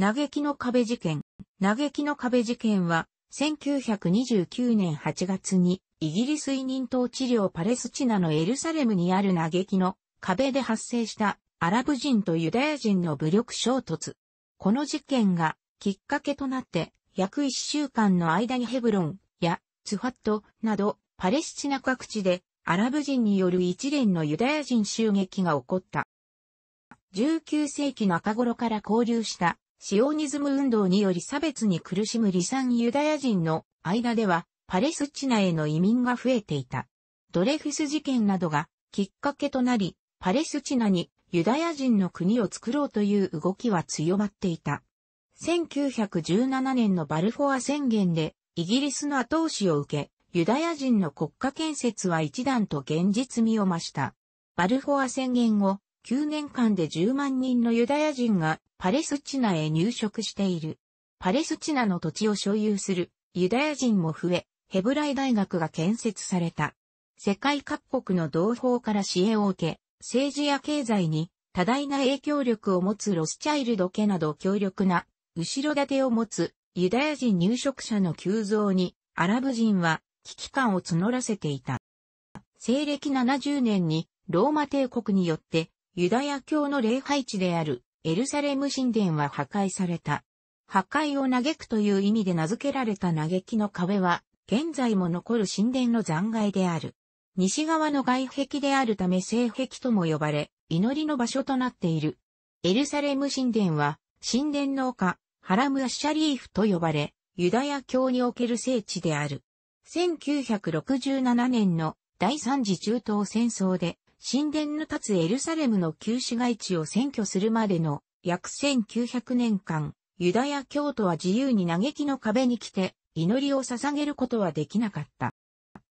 嘆きの壁事件。嘆きの壁事件は、1929年8月に、イギリス委任統治領パレスチナのエルサレムにある嘆きの壁で発生したアラブ人とユダヤ人の武力衝突。この事件がきっかけとなって、約1週間の間にヘブロンやツファットなどパレスチナ各地でアラブ人による一連のユダヤ人襲撃が起こった。19世紀中頃から交流したシオニズム運動により差別に苦しむ離散ユダヤ人の間では、パレスチナへの移民が増えていた。ドレフス事件などがきっかけとなり、パレスチナにユダヤ人の国を作ろうという動きは強まっていた。1917年のバルフォア宣言で、イギリスの後押しを受け、ユダヤ人の国家建設は一段と現実味を増した。バルフォア宣言後、9年間で10万人のユダヤ人がパレスチナへ入植している。パレスチナの土地を所有するユダヤ人も増え、ヘブライ大学が建設された。世界各国の同胞から支援を受け、政治や経済に多大な影響力を持つロスチャイルド家など強力な後ろ盾を持つユダヤ人入植者の急増にアラブ人は危機感を募らせていた。西暦70年にローマ帝国によってユダヤ教の礼拝地であるエルサレム神殿は破壊された。破壊を嘆くという意味で名付けられた嘆きの壁は、現在も残る神殿の残骸である。西側の外壁であるため聖壁とも呼ばれ、祈りの場所となっている。エルサレム神殿は、神殿の丘、ハラム・アッシャリーフと呼ばれ、ユダヤ教における聖地である。1967年の第三次中東戦争で神殿の立つエルサレムの旧市街地を占拠するまでの約1900年間、ユダヤ教徒は自由に嘆きの壁に来て祈りを捧げることはできなかった。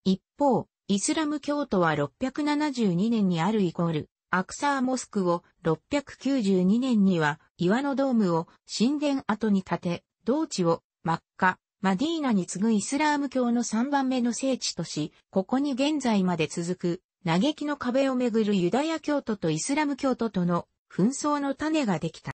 一方、イスラム教徒は672年にあるイコール、アクサーモスクを692年には岩のドームを神殿跡に建て、同地をマッカ、マディーナに次ぐイスラーム教の3番目の聖地とし、ここに現在まで続く嘆きの壁をめぐるユダヤ教徒とイスラム教徒との紛争の種ができた。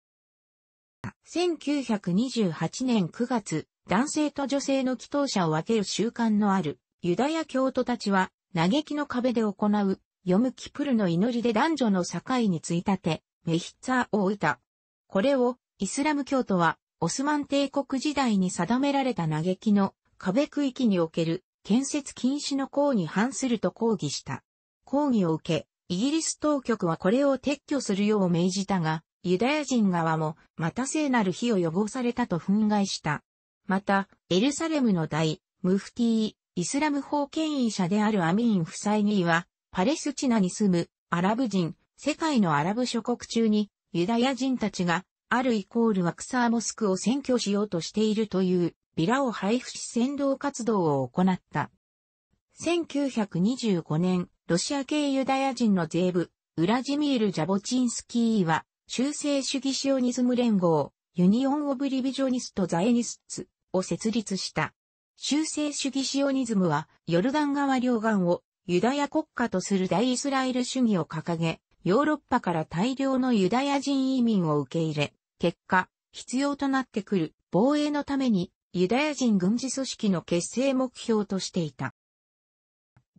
1928年9月、男性と女性の祈祷者を分ける習慣のあるユダヤ教徒たちは、嘆きの壁で行う、読むキプルの祈りで男女の境についたて、メヒッツァーをいた。これを、イスラム教徒は、オスマン帝国時代に定められた嘆きの壁区域における建設禁止の項に反すると抗議した。抗議を受け、イギリス当局はこれを撤去するよう命じたが、ユダヤ人側も、また聖なる火を汚されたと憤慨した。また、エルサレムの大、ムフティー、イスラム法権威者であるアミーン夫妻には、パレスチナに住むアラブ人、世界のアラブ諸国中に、ユダヤ人たちが、あるイコールワクサーモスクを占拠しようとしているという、ビラを配布し扇動活動を行った。1925年、ロシア系ユダヤ人の税部、ウラジミール・ジャボチンスキーは、修正主義シオニズム連合、ユニオン・オブ・リビジョニスト・ザエニスツを設立した。修正主義シオニズムは、ヨルダン川両岸をユダヤ国家とする大イスラエル主義を掲げ、ヨーロッパから大量のユダヤ人移民を受け入れ、結果、必要となってくる防衛のためにユダヤ人軍事組織の結成目標としていた。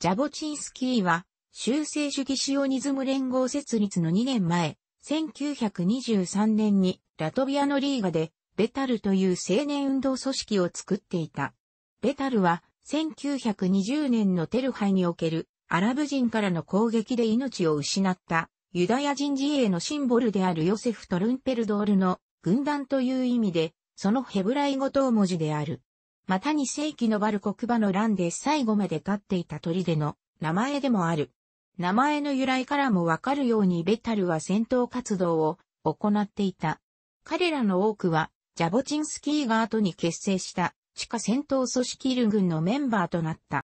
ジャボチンスキーは、修正主義シオニズム連合設立の2年前、1923年にラトビアのリーガで、ベタルという青年運動組織を作っていた。ベタルは、1920年のテルハイにおけるアラブ人からの攻撃で命を失ったユダヤ人自衛のシンボルであるヨセフ・トルンペルドールの軍団という意味で、そのヘブライ語等文字である。また2世紀のバル国馬の乱で最後まで立っていた砦の名前でもある。名前の由来からもわかるようにベタルは戦闘活動を行っていた。彼らの多くは、ジャボチンスキーが後に結成した地下戦闘組織ル軍のメンバーとなった。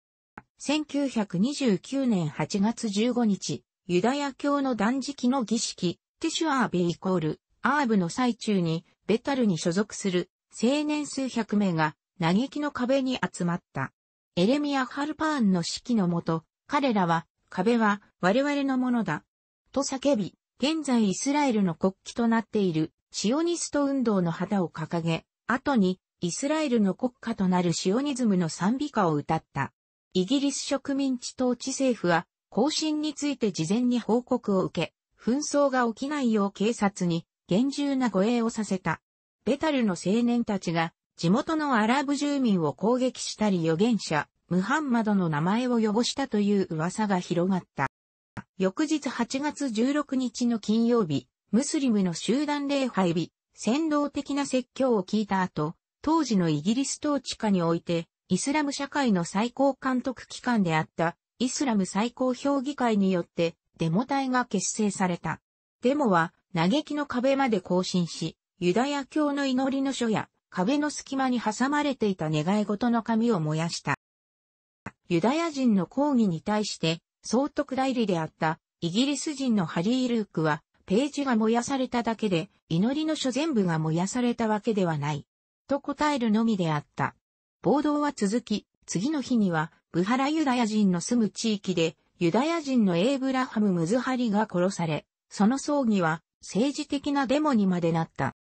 1929年8月15日、ユダヤ教の断食の儀式、テシュアーベイコール、アーブの最中に、ベタルに所属する青年数百名が嘆きの壁に集まった。エレミア・ハルパーンの指揮のもと、彼らは、壁は我々のものだ。と叫び、現在イスラエルの国旗となっているシオニスト運動の旗を掲げ、後にイスラエルの国家となるシオニズムの賛美歌を歌った。イギリス植民地統治政府は、更新について事前に報告を受け、紛争が起きないよう警察に厳重な護衛をさせた。ベタルの青年たちが地元のアラブ住民を攻撃したり預言者、ムハンマドの名前を汚したという噂が広がった。翌日8月16日の金曜日、ムスリムの集団礼拝日、先導的な説教を聞いた後、当時のイギリス統治下において、イスラム社会の最高監督機関であった、イスラム最高評議会によって、デモ隊が結成された。デモは、嘆きの壁まで行進し、ユダヤ教の祈りの書や、壁の隙間に挟まれていた願い事の紙を燃やした。ユダヤ人の抗議に対して、総督代理であったイギリス人のハリー・ルークは、ページが燃やされただけで、祈りの書全部が燃やされたわけではない。と答えるのみであった。暴動は続き、次の日には、ブハラユダヤ人の住む地域で、ユダヤ人のエイブラハム・ムズハリが殺され、その葬儀は政治的なデモにまでなった。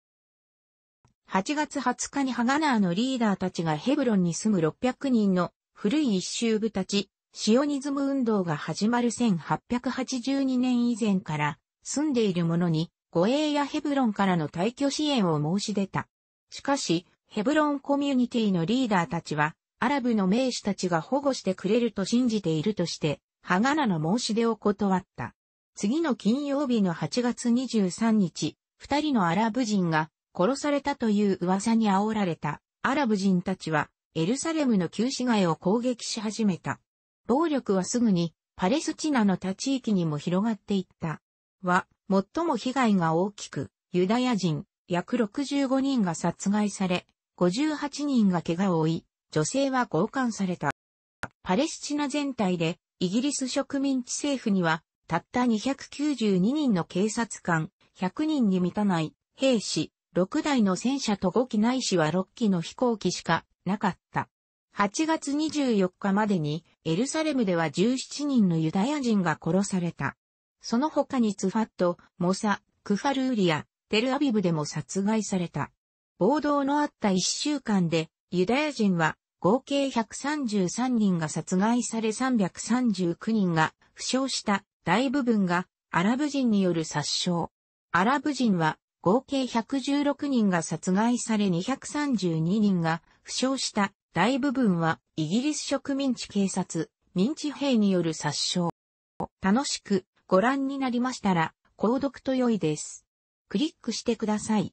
8月20日にハガナーのリーダーたちがヘブロンに住む600人の古い一周部たち、シオニズム運動が始まる1882年以前から住んでいる者に護衛やヘブロンからの退去支援を申し出た。しかし、ヘブロンコミュニティのリーダーたちは、アラブの名士たちが保護してくれると信じているとして、ハガナの申し出を断った。次の金曜日の8月23日、二人のアラブ人が殺されたという噂に煽られたアラブ人たちはエルサレムの旧市街を攻撃し始めた。暴力はすぐにパレスチナの他地域にも広がっていった。は、最も被害が大きく、ユダヤ人、約65人が殺害され、58人が怪我を負い、女性は強姦された。パレスチナ全体で、イギリス植民地政府には、たった292人の警察官、100人に満たない兵士、6台の戦車と5機ないしは6機の飛行機しかなかった。8月24日までにエルサレムでは17人のユダヤ人が殺された。その他にツファット、モサ、クファルーリア、テルアビブでも殺害された。暴動のあった1週間でユダヤ人は合計133人が殺害され339人が負傷した大部分がアラブ人による殺傷。アラブ人は合計116人が殺害され232人が負傷した大部分はイギリス植民地警察、民地兵による殺傷。楽しくご覧になりましたら、購読と良いです。クリックしてください。